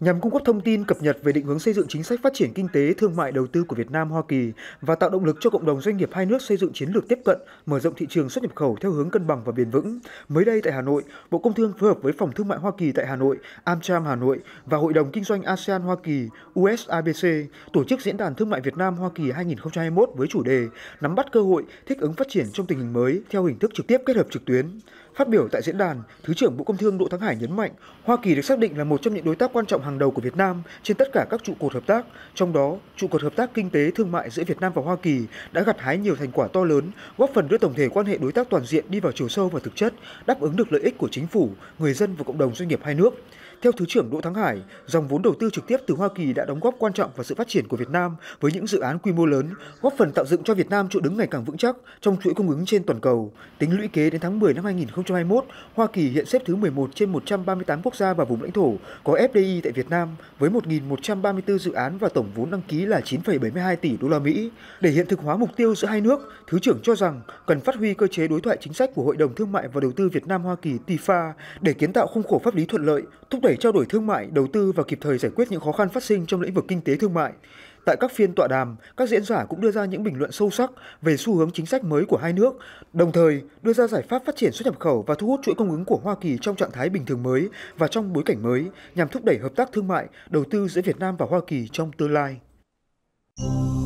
nhằm cung cấp thông tin cập nhật về định hướng xây dựng chính sách phát triển kinh tế, thương mại, đầu tư của Việt Nam Hoa Kỳ và tạo động lực cho cộng đồng doanh nghiệp hai nước xây dựng chiến lược tiếp cận, mở rộng thị trường xuất nhập khẩu theo hướng cân bằng và bền vững. Mới đây tại Hà Nội, Bộ Công Thương phối hợp với Phòng Thương mại Hoa Kỳ tại Hà Nội, Amcham Hà Nội và Hội đồng Kinh doanh ASEAN Hoa Kỳ USABC tổ chức diễn đàn thương mại Việt Nam Hoa Kỳ 2021 với chủ đề Nắm bắt cơ hội thích ứng phát triển trong tình hình mới theo hình thức trực tiếp kết hợp trực tuyến. Phát biểu tại diễn đàn, Thứ trưởng Bộ Công Thương Đỗ Thắng Hải nhấn mạnh, Hoa Kỳ được xác định là một trong những đối tác quan trọng hàng đầu của Việt Nam trên tất cả các trụ cột hợp tác, trong đó trụ cột hợp tác kinh tế thương mại giữa Việt Nam và Hoa Kỳ đã gặt hái nhiều thành quả to lớn, góp phần đưa tổng thể quan hệ đối tác toàn diện đi vào chiều sâu và thực chất, đáp ứng được lợi ích của chính phủ, người dân và cộng đồng doanh nghiệp hai nước. Theo Thứ trưởng Đỗ Thắng Hải, dòng vốn đầu tư trực tiếp từ Hoa Kỳ đã đóng góp quan trọng vào sự phát triển của Việt Nam với những dự án quy mô lớn, góp phần tạo dựng cho Việt Nam chỗ đứng ngày càng vững chắc trong chuỗi cung ứng trên toàn cầu. Tính lũy kế đến tháng 10 năm 2021, Hoa Kỳ hiện xếp thứ 11 trên 138 quốc gia và vùng lãnh thổ có FDI tại Việt Nam với 1.134 dự án và tổng vốn đăng ký là 9,72 tỷ đô la Mỹ. Để hiện thực hóa mục tiêu giữa hai nước, Thứ trưởng cho rằng cần phát huy cơ chế đối thoại chính sách của Hội đồng Thương mại và Đầu tư Việt Nam Hoa Kỳ TIFA để kiến tạo khung khổ pháp lý thuận lợi, thúc đẩy trao đổi thương mại, đầu tư và kịp thời giải quyết những khó khăn phát sinh trong lĩnh vực kinh tế thương mại. Tại các phiên tọa đàm, các diễn giả cũng đưa ra những bình luận sâu sắc về xu hướng chính sách mới của hai nước, đồng thời đưa ra giải pháp phát triển xuất nhập khẩu và thu hút chuỗi cung ứng của Hoa Kỳ trong trạng thái bình thường mới và trong bối cảnh mới nhằm thúc đẩy hợp tác thương mại, đầu tư giữa Việt Nam và Hoa Kỳ trong tương lai.